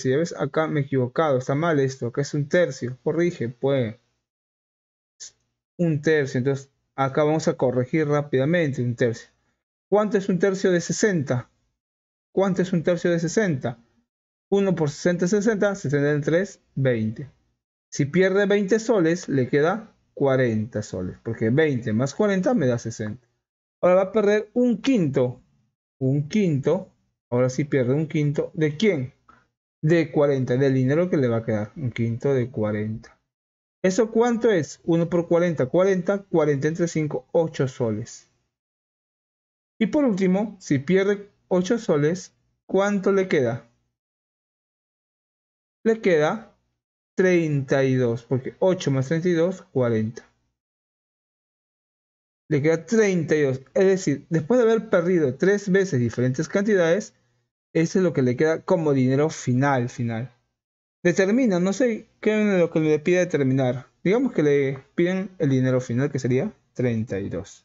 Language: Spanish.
si ves, acá me he equivocado, está mal esto, acá es un tercio, corrige, pues. Un tercio, entonces acá vamos a corregir rápidamente un tercio. ¿Cuánto es un tercio de 60? ¿Cuánto es un tercio de 60? 1 por 60 es 60, 73, 20. Si pierde 20 soles, le queda 40 soles, porque 20 más 40 me da 60. Ahora va a perder un quinto, un quinto, ahora sí pierde un quinto, ¿de quién? de 40, del dinero que le va a quedar, un quinto de 40. ¿Eso cuánto es? 1 por 40, 40, 40 entre 5, 8 soles. Y por último, si pierde 8 soles, ¿cuánto le queda? Le queda 32, porque 8 más 32, 40. Le queda 32, es decir, después de haber perdido tres veces diferentes cantidades, eso es lo que le queda como dinero final, final. Determina, no sé qué es lo que le pide determinar. Digamos que le piden el dinero final, que sería 32.